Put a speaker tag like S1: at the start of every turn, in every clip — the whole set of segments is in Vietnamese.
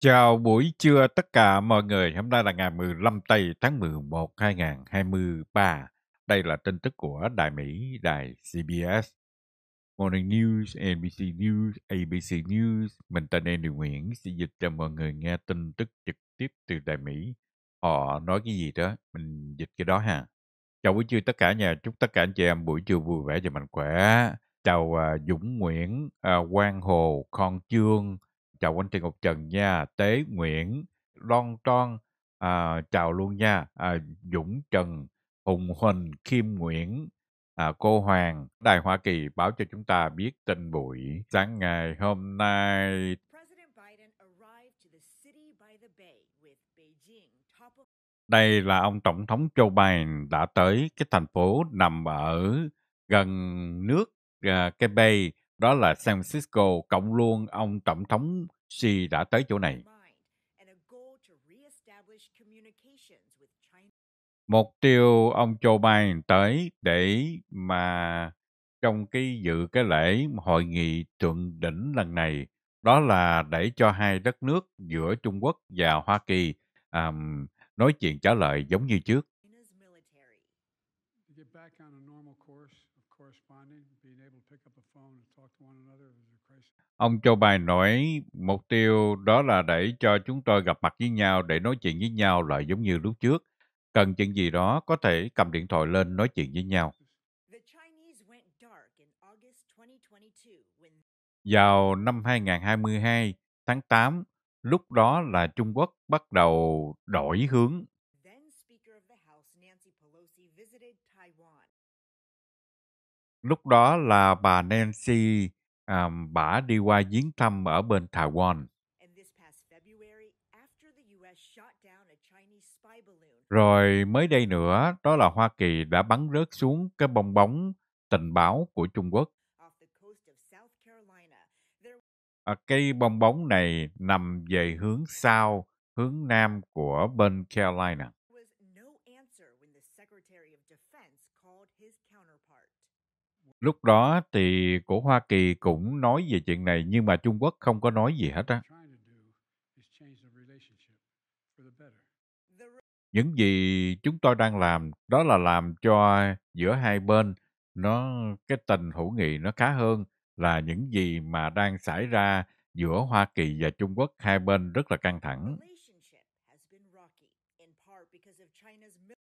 S1: Chào buổi trưa tất cả mọi người. Hôm nay là ngày 15 tây tháng 11 2023. Đây là tin tức của Đài Mỹ, Đài CBS, Morning News, NBC News, ABC News. Mình tên Andy Nguyễn sẽ dịch cho mọi người nghe tin tức trực tiếp từ Đài Mỹ. Họ nói cái gì đó, mình dịch cái đó ha. Chào buổi trưa tất cả nhà. Chúc tất cả anh chị em buổi trưa vui vẻ và mạnh khỏe. Chào à, Dũng Nguyễn, à, Quang Hồ, Con Chương, chào anh Trần Ngọc Trần nha, Tế Nguyễn, Long Tron, à, chào luôn nha, à, Dũng Trần, Hùng Huỳnh, Kim Nguyễn, à, cô Hoàng, Đài Hoa Kỳ báo cho chúng ta biết tin buổi sáng ngày hôm nay. Đây là ông Tổng thống Joe Biden đã tới cái thành phố nằm ở gần nước uh, cái bay đó là San Francisco cộng luôn ông tổng thống Xi đã tới chỗ này. Mục tiêu ông Joe Biden tới để mà trong cái dự cái lễ hội nghị thượng đỉnh lần này đó là để cho hai đất nước giữa Trung Quốc và Hoa Kỳ um, nói chuyện trả lời giống như trước. Ông Châu Bài nói mục tiêu đó là để cho chúng tôi gặp mặt với nhau để nói chuyện với nhau lại giống như lúc trước. Cần chuyện gì đó có thể cầm điện thoại lên nói chuyện với nhau. Vào năm 2022, tháng 8, lúc đó là Trung Quốc bắt đầu đổi hướng. Lúc đó là bà Nancy um, bả đi qua viếng thăm ở bên Taiwan. Rồi mới đây nữa, đó là Hoa Kỳ đã bắn rớt xuống cái bong bóng tình báo của Trung Quốc. À, cái bong bóng này nằm về hướng sau, hướng nam của bên Carolina. Lúc đó thì của Hoa Kỳ cũng nói về chuyện này nhưng mà Trung Quốc không có nói gì hết á. Những gì chúng tôi đang làm đó là làm cho giữa hai bên nó cái tình hữu nghị nó khá hơn là những gì mà đang xảy ra giữa Hoa Kỳ và Trung Quốc hai bên rất là căng thẳng.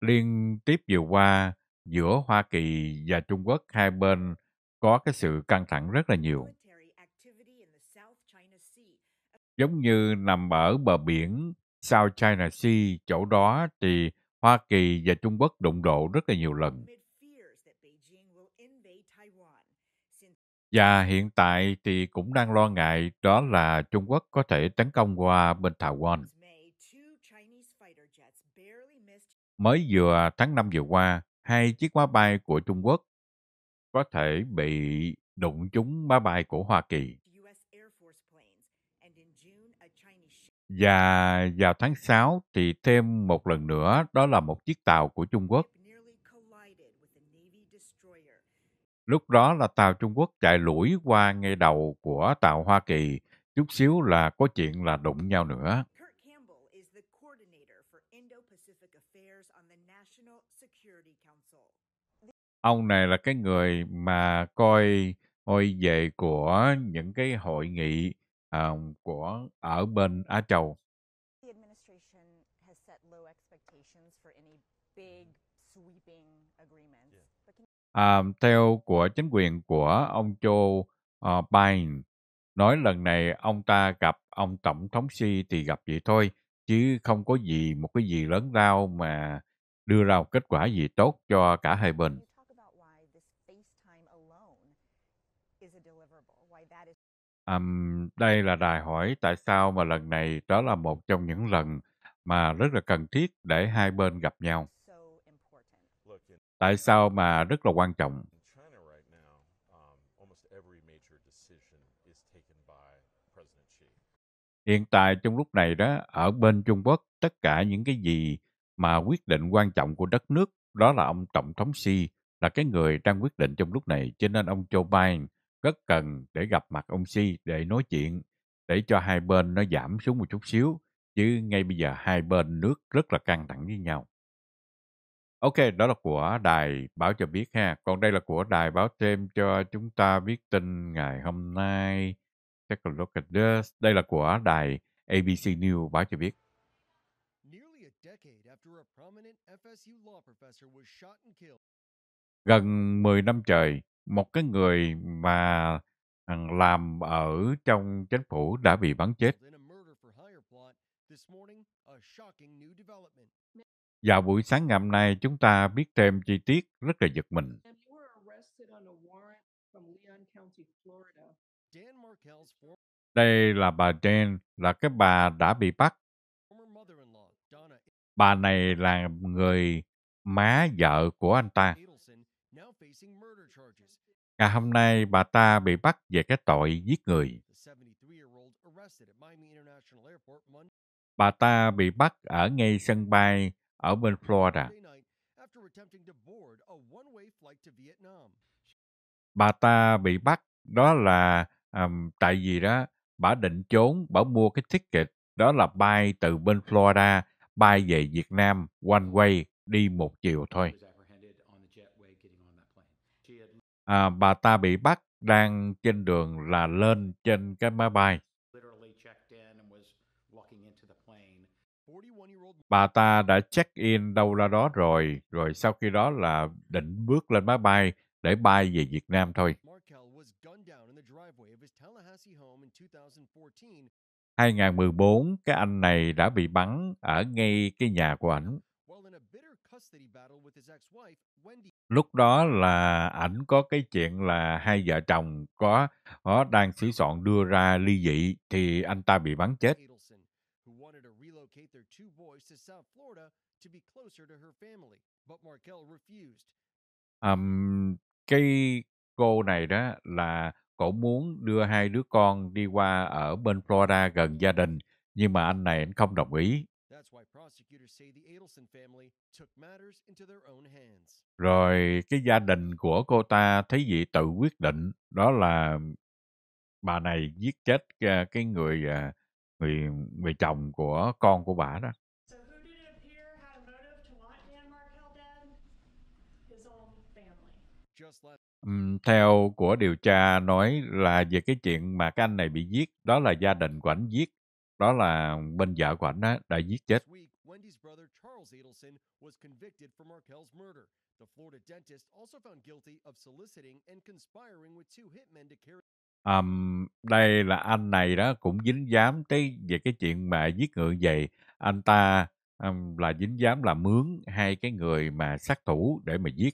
S1: Liên tiếp vừa qua, giữa Hoa Kỳ và Trung Quốc hai bên có cái sự căng thẳng rất là nhiều. Giống như nằm ở bờ biển South China Sea, chỗ đó thì Hoa Kỳ và Trung Quốc đụng độ rất là nhiều lần. Và hiện tại thì cũng đang lo ngại đó là Trung Quốc có thể tấn công qua bên Taiwan. Mới vừa tháng 5 vừa qua, hai chiếc máy bay của Trung Quốc có thể bị đụng trúng máy bay của Hoa Kỳ. Và vào tháng 6 thì thêm một lần nữa đó là một chiếc tàu của Trung Quốc. Lúc đó là tàu Trung Quốc chạy lủi qua ngay đầu của tàu Hoa Kỳ, chút xíu là có chuyện là đụng nhau nữa. Ông này là cái người mà coi ôi về của những cái hội nghị um, của ở bên Á Châu. Um, theo của chính quyền của ông Joe uh, Biden nói lần này ông ta gặp ông tổng thống Xi thì gặp vậy thôi chứ không có gì một cái gì lớn lao mà đưa ra một kết quả gì tốt cho cả hai bên. Um, đây là đài hỏi tại sao mà lần này đó là một trong những lần mà rất là cần thiết để hai bên gặp nhau. Tại sao mà rất là quan trọng? Um, Hiện tại trong lúc này đó, ở bên Trung Quốc, tất cả những cái gì mà quyết định quan trọng của đất nước đó là ông Tổng thống Xi là cái người đang quyết định trong lúc này cho nên ông Joe Biden rất cần để gặp mặt ông Xi để nói chuyện để cho hai bên nó giảm xuống một chút xíu chứ ngay bây giờ hai bên nước rất là căng thẳng với nhau. Ok, đó là của đài báo cho biết ha. Còn đây là của đài báo thêm cho chúng ta biết tin ngày hôm nay. Take a look at this. Đây là của đài ABC News báo cho biết
S2: decade after a prominent FSU law professor was shot and killed.
S1: Gần 10 năm trời, một cái người mà à, làm ở trong chính phủ đã bị bắn chết. Vào buổi sáng ngày hôm nay, chúng ta biết thêm chi tiết rất là giật mình. Đây là bà Jen, là cái bà đã bị bắt Bà này là người má vợ của anh ta. Ngày hôm nay bà ta bị bắt về cái tội giết người. Bà ta bị bắt ở ngay sân bay ở bên Florida. Bà ta bị bắt đó là um, tại vì đó bà định trốn, bà mua cái ticket đó là bay từ bên Florida bay về Việt Nam one way đi một chiều thôi. À, bà ta bị bắt đang trên đường là lên trên cái máy bay. Bà ta đã check in đâu ra đó rồi, rồi sau khi đó là định bước lên máy bay để bay về Việt Nam thôi. 2014, cái anh này đã bị bắn ở ngay cái nhà của ảnh. Lúc đó là ảnh có cái chuyện là hai vợ chồng có họ đang xí soạn đưa ra ly dị thì anh ta bị bắn chết. Um, cái cô này đó là Cổ muốn đưa hai đứa con đi qua ở bên Florida gần gia đình, nhưng mà anh này anh không đồng ý. Rồi cái gia đình của cô ta thấy vậy tự quyết định đó là bà này giết chết à, cái người à, người người chồng của con của bà đó. theo của điều tra nói là về cái chuyện mà cái anh này bị giết đó là gia đình của ảnh giết đó là bên vợ của ảnh đã giết chết Um, đây là anh này đó cũng dính dám tới về cái chuyện mà giết người vậy anh ta um, là dính dám là mướn hai cái người mà sát thủ để mà giết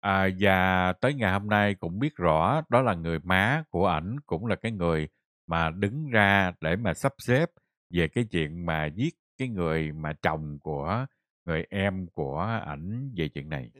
S1: À, và tới ngày hôm nay cũng biết rõ đó là người má của ảnh cũng là cái người mà đứng ra để mà sắp xếp về cái chuyện mà giết cái người mà chồng của người em của ảnh về chuyện này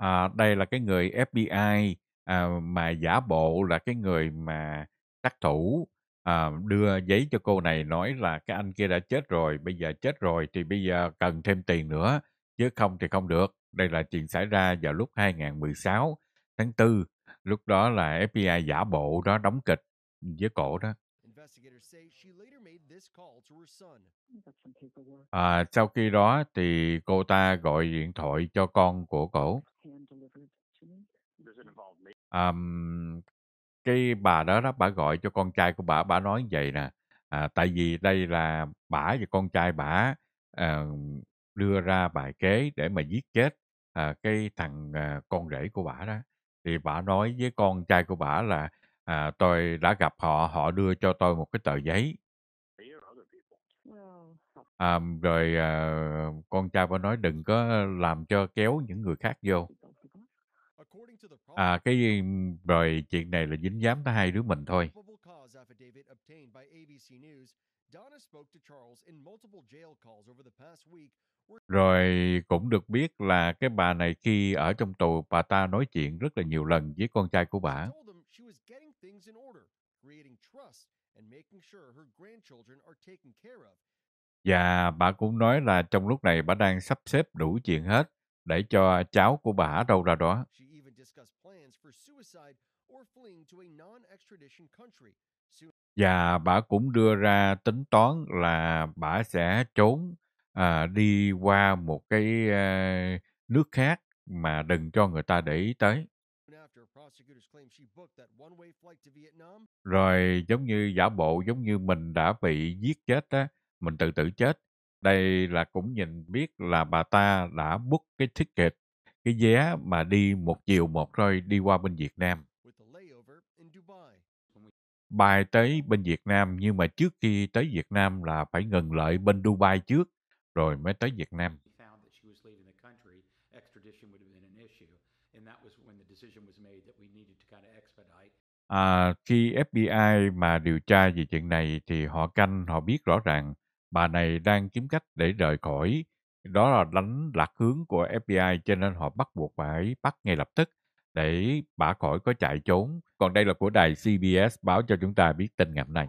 S1: à, đây là cái người FBI à, mà giả bộ là cái người mà tác thủ à, đưa giấy cho cô này nói là cái anh kia đã chết rồi bây giờ chết rồi thì bây giờ cần thêm tiền nữa chứ không thì không được đây là chuyện xảy ra vào lúc 2016 tháng 4 lúc đó là FBI giả bộ đó đóng kịch với cổ đó À, sau khi đó thì cô ta gọi điện thoại cho con của cổ um, cái bà đó đó bà gọi cho con trai của bà bà nói vậy nè à, tại vì đây là bà và con trai bà à, đưa ra bài kế để mà giết chết à, cái thằng à, con rể của bà đó thì bà nói với con trai của bà là à, tôi đã gặp họ họ đưa cho tôi một cái tờ giấy À, rồi, à, con trai ba nói đừng có làm cho kéo những người khác vô. À, cái rồi chuyện này là dính dám tới hai đứa mình thôi.
S2: Rồi cũng được
S1: biết là cái bà này khi ở trong tù, bà ta nói chuyện rất là nhiều lần với con trai của bà.
S2: creating trust and making sure her grandchildren are taken care of
S1: và dạ, bà cũng nói là trong lúc này bà đang sắp xếp đủ chuyện hết để cho cháu của bà đâu ra đó. Và dạ, bà cũng đưa ra tính toán là bà sẽ trốn à, đi qua một cái à, nước khác mà đừng cho người ta để ý tới. Rồi giống như giả bộ giống như mình đã bị giết chết á, mình tự tử chết đây là cũng nhìn biết là bà ta đã book cái ticket cái vé mà đi một chiều một rồi đi qua bên Việt Nam bài tới bên Việt Nam nhưng mà trước khi tới Việt Nam là phải ngừng lại bên Dubai trước rồi mới tới Việt Nam. À, khi FBI mà điều tra về chuyện này thì họ canh họ biết rõ ràng bà này đang kiếm cách để rời khỏi đó là đánh lạc hướng của FBI cho nên họ bắt buộc phải bắt ngay lập tức để bà khỏi có chạy trốn. Còn đây là của đài CBS báo cho chúng ta biết tin ngày hôm nay.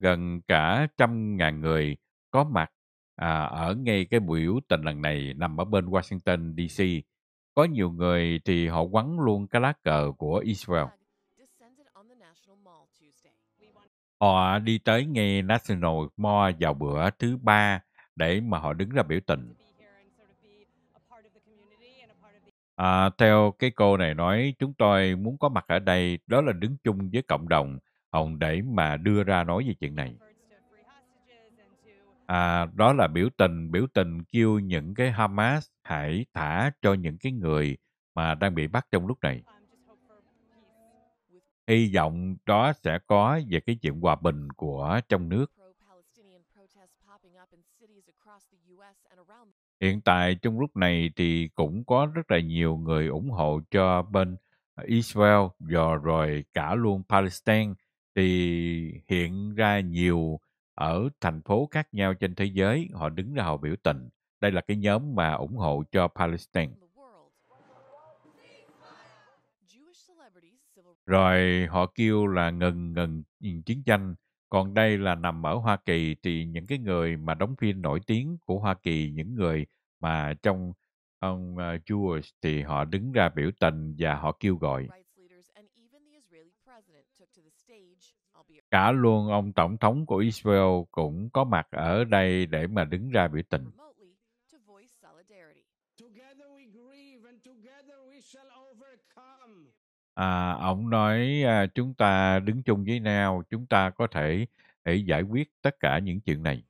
S1: Gần cả trăm ngàn người có mặt à, ở ngay cái buổi biểu tình lần này nằm ở bên Washington DC. Có nhiều người thì họ quắn luôn cái lá cờ của Israel. Họ đi tới ngay National Mall vào bữa thứ Ba để mà họ đứng ra biểu tình. À, theo cái cô này nói, chúng tôi muốn có mặt ở đây, đó là đứng chung với cộng đồng hồng để mà đưa ra nói về chuyện này. À, đó là biểu tình, biểu tình kêu những cái Hamas hãy thả cho những cái người mà đang bị bắt trong lúc này hy vọng đó sẽ có về cái chuyện hòa bình của trong nước. Hiện tại trong lúc này thì cũng có rất là nhiều người ủng hộ cho bên Israel rồi rồi cả luôn Palestine thì hiện ra nhiều ở thành phố khác nhau trên thế giới họ đứng ra họ biểu tình. Đây là cái nhóm mà ủng hộ cho Palestine. rồi họ kêu là ngừng ngừng ừ, chiến tranh còn đây là nằm ở Hoa Kỳ thì những cái người mà đóng phim nổi tiếng của Hoa Kỳ những người mà trong ông George ờ, thì họ đứng ra biểu tình và họ kêu gọi cả luôn ông tổng thống của Israel cũng có mặt ở đây để mà đứng ra biểu tình À, ổng nói, à, "Chúng ta đứng chung với nhau, chúng ta có thể thể giải quyết tất cả những chuyện này."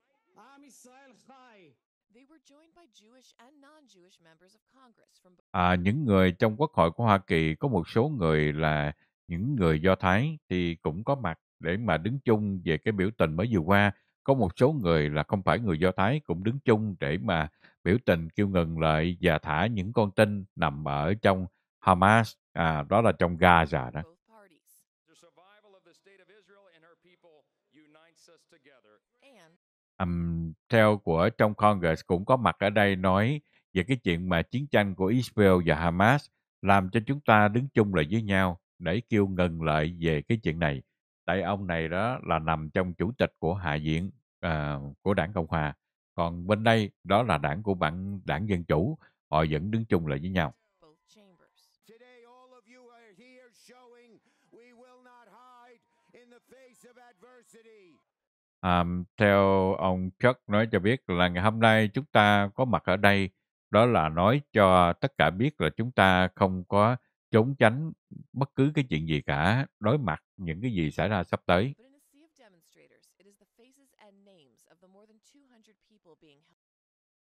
S1: À, những người trong Quốc hội của Hoa Kỳ có một số người là những người Do Thái thì cũng có mặt để mà đứng chung về cái biểu tình mới vừa qua. Có một số người là không phải người Do Thái cũng đứng chung để mà biểu tình kêu ngừng lại và thả những con tin nằm ở trong Hamas à, đó là trong Gaza đó. Um, theo của trong Congress cũng có mặt ở đây nói về cái chuyện mà chiến tranh của Israel và Hamas làm cho chúng ta đứng chung lại với nhau để kêu ngừng lại về cái chuyện này. Tại ông này đó là nằm trong chủ tịch của Hạ viện uh, của đảng Cộng hòa. Còn bên đây đó là đảng của bạn đảng Dân Chủ, họ vẫn đứng chung lại với nhau. À, theo ông Chuck nói cho biết là ngày hôm nay chúng ta có mặt ở đây đó là nói cho tất cả biết là chúng ta không có trốn tránh bất cứ cái chuyện gì cả, đối mặt những cái gì xảy ra sắp tới.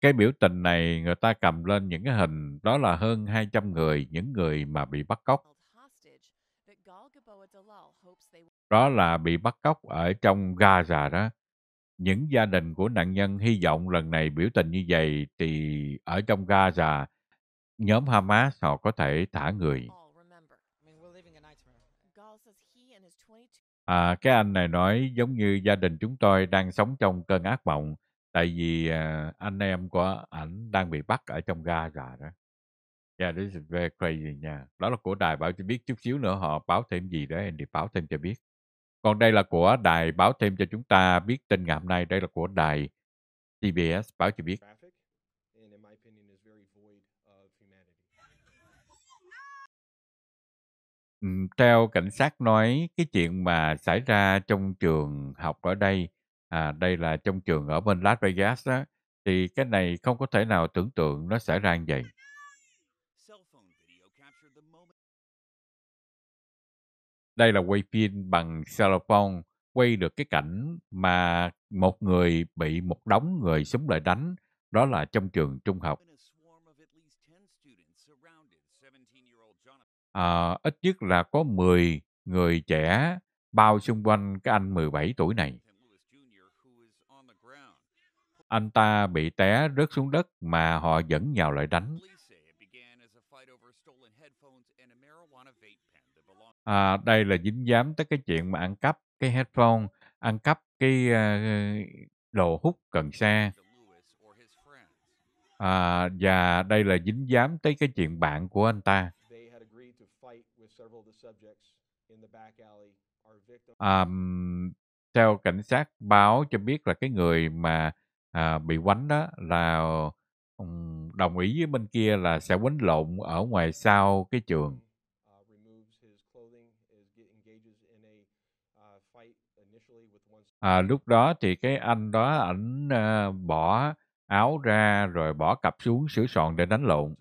S1: Cái biểu tình này người ta cầm lên những cái hình đó là hơn 200 người, những người mà bị bắt cóc đó là bị bắt cóc ở trong Gaza đó. Những gia đình của nạn nhân hy vọng lần này biểu tình như vậy thì ở trong Gaza nhóm Hamas họ có thể thả người. À, cái anh này nói giống như gia đình chúng tôi đang sống trong cơn ác mộng tại vì uh, anh em của ảnh đang bị bắt ở trong Gaza đó. Yeah, this is very crazy nha. Đó là của đài báo cho biết chút xíu nữa họ báo thêm gì đó, Andy báo thêm cho biết. Còn đây là của đài báo thêm cho chúng ta biết tin ngày hôm nay. Đây là của đài CBS báo cho biết. Ừ, theo cảnh sát nói, cái chuyện mà xảy ra trong trường học ở đây, à, đây là trong trường ở bên Las Vegas, đó, thì cái này không có thể nào tưởng tượng nó xảy ra như vậy. đây là quay phim bằng cellophane quay được cái cảnh mà một người bị một đống người súng lại đánh đó là trong trường trung học à, ít nhất là có 10 người trẻ bao xung quanh cái anh 17 tuổi này. Anh ta bị té rớt xuống đất mà họ vẫn nhào lại đánh. À, đây là dính dám tới cái chuyện mà ăn cắp cái headphone, ăn cắp cái, a, à, đồ hút cần sa. À, và đây là dính dám tới cái chuyện bạn của anh ta. Ờm, theo cảnh sát báo cho biết là cái người mà, à, bị quánh đó là, ừm, đồng ý với bên kia là sẽ quánh lộn ở ngoài sau cái trường. À, lúc đó thì cái anh đó ảnh, ờ, bỏ áo ra rồi bỏ cặp xuống sửa soạn để đánh lộn.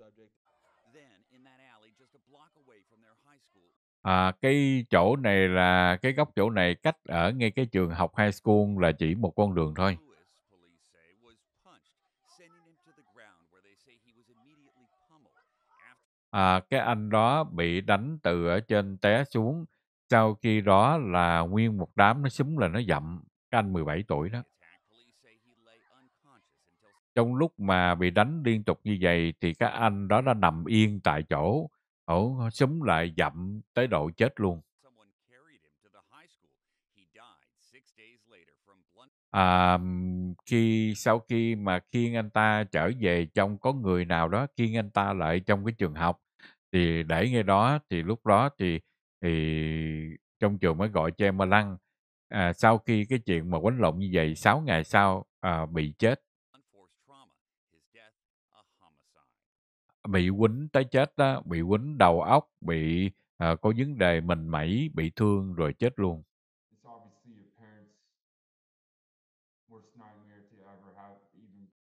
S1: À, cái chỗ này là cái góc chỗ này cách ở ngay cái trường học high school là chỉ một con đường thôi. À, cái anh đó bị đánh từ ở trên té xuống, sau khi đó là nguyên một đám nó súng là nó dậm. Cái anh 17 tuổi đó. Trong lúc mà bị đánh liên tục như vậy thì các anh đó đã nằm yên tại chỗ, ổ súng lại dậm tới độ chết luôn. À, khi sau khi mà khiêng anh ta trở về trong có người nào đó khiêng anh ta lại trong cái trường học thì để ngay đó thì lúc đó thì thì trong trường mới gọi cho em lăng à, sau khi cái chuyện mà quánh lộn như vậy 6 ngày sau à, bị chết bị quýnh tới chết đó bị quýnh đầu óc bị à, có vấn đề mình mẩy bị thương rồi chết luôn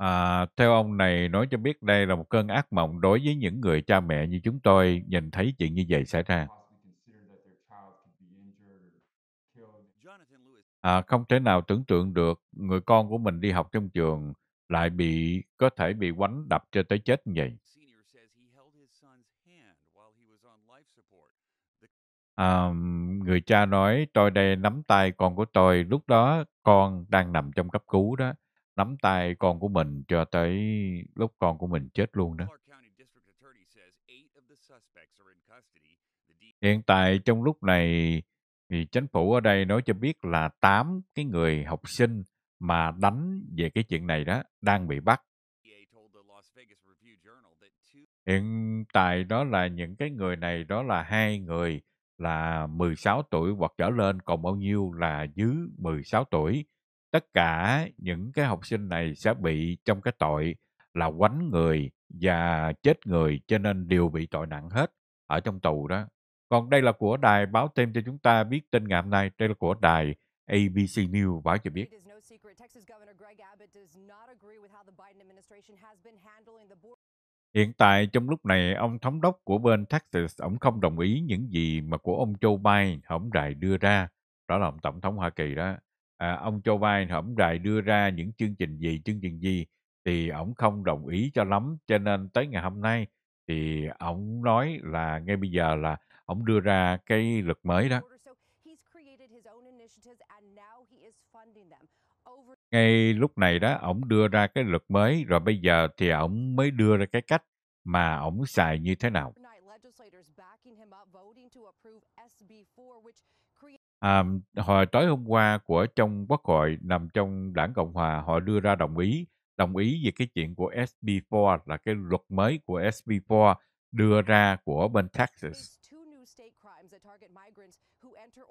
S1: À, theo ông này nói cho biết đây là một cơn ác mộng đối với những người cha mẹ như chúng tôi nhìn thấy chuyện như vậy xảy ra à, không thể nào tưởng tượng được người con của mình đi học trong trường lại bị có thể bị quánh đập cho tới chết như vậy. À, người cha nói tôi đây nắm tay con của tôi lúc đó con đang nằm trong cấp cứu đó nắm tay con của mình cho tới lúc con của mình chết luôn đó. Hiện tại trong lúc này thì chính phủ ở đây nói cho biết là 8 cái người học sinh mà đánh về cái chuyện này đó đang bị bắt. E Hiện tại đó là những cái người này đó là hai người là 16 tuổi hoặc trở lên còn bao nhiêu là dưới 16 tuổi. Tất cả những cái học sinh này sẽ bị trong cái tội là quánh người và chết người cho nên đều bị tội nặng hết ở trong tù đó. Còn đây là của đài báo thêm cho chúng ta biết tên ngày hôm nay. Đây là của đài ABC News báo cho biết. Hiện tại, trong lúc này, ông thống đốc của bên Texas, ông không đồng ý những gì mà của ông Joe Biden, ông rài đưa ra. Đó là ông Tổng thống Hoa Kỳ đó. À, ông Joe Biden, ông rài đưa ra những chương trình gì, chương trình gì, thì ông không đồng ý cho lắm. Cho nên tới ngày hôm nay, thì ông nói là ngay bây giờ là ông đưa ra cái luật mới đó. Ngay lúc này đó, ông đưa ra cái luật mới, rồi bây giờ thì ông mới đưa ra cái cách mà ông xài như thế nào. À, hồi tối hôm qua của trong Quốc hội nằm trong đảng Cộng Hòa, họ đưa ra đồng ý, đồng ý về cái chuyện của SB4 là cái luật mới của SB4 đưa ra của bên Texas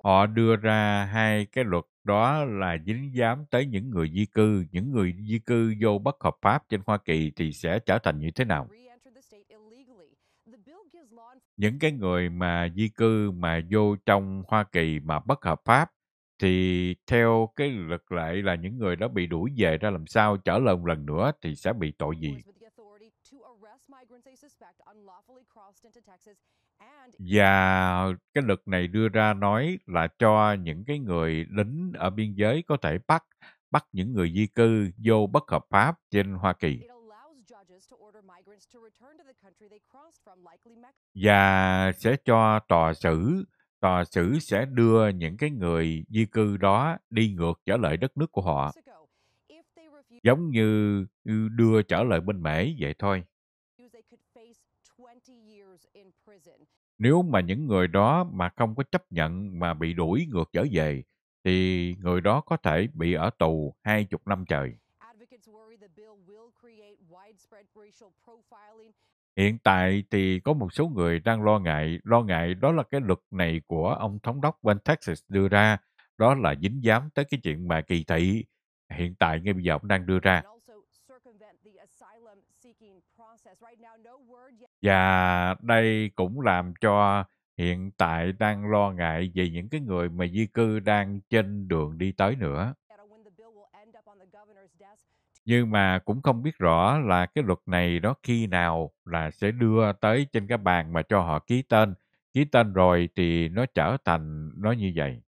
S1: họ đưa ra hai cái luật đó là dính dám tới những người di cư những người di cư vô bất hợp pháp trên hoa kỳ thì sẽ trở thành như thế nào những cái người mà di cư mà vô trong hoa kỳ mà bất hợp pháp thì theo cái luật lệ là những người đó bị đuổi về ra làm sao trở lại một lần nữa thì sẽ bị tội gì và cái luật này đưa ra nói là cho những cái người lính ở biên giới có thể bắt bắt những người di cư vô bất hợp pháp trên Hoa Kỳ. Và sẽ cho tòa xử, tòa xử sẽ đưa những cái người di cư đó đi ngược trở lại đất nước của họ. Giống như đưa trở lại bên Mỹ vậy thôi. Nếu mà những người đó mà không có chấp nhận mà bị đuổi ngược trở về, thì người đó có thể bị ở tù 20 năm trời. Hiện tại thì có một số người đang lo ngại, lo ngại đó là cái luật này của ông thống đốc bên Texas đưa ra, đó là dính dám tới cái chuyện mà kỳ thị hiện tại ngay bây giờ ông đang đưa ra. Và đây cũng làm cho hiện tại đang lo ngại về những cái người mà di cư đang trên đường đi tới nữa. Nhưng mà cũng không biết rõ là cái luật này đó khi nào là sẽ đưa tới trên cái bàn mà cho họ ký tên. Ký tên rồi thì nó trở thành nó như vậy.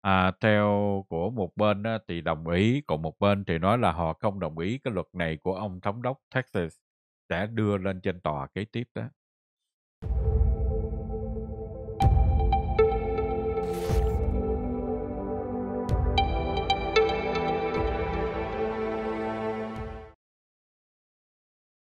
S1: À, theo của một bên á, thì đồng ý, còn một bên thì nói là họ không đồng ý cái luật này của ông thống đốc Texas sẽ đưa lên trên tòa kế tiếp đó.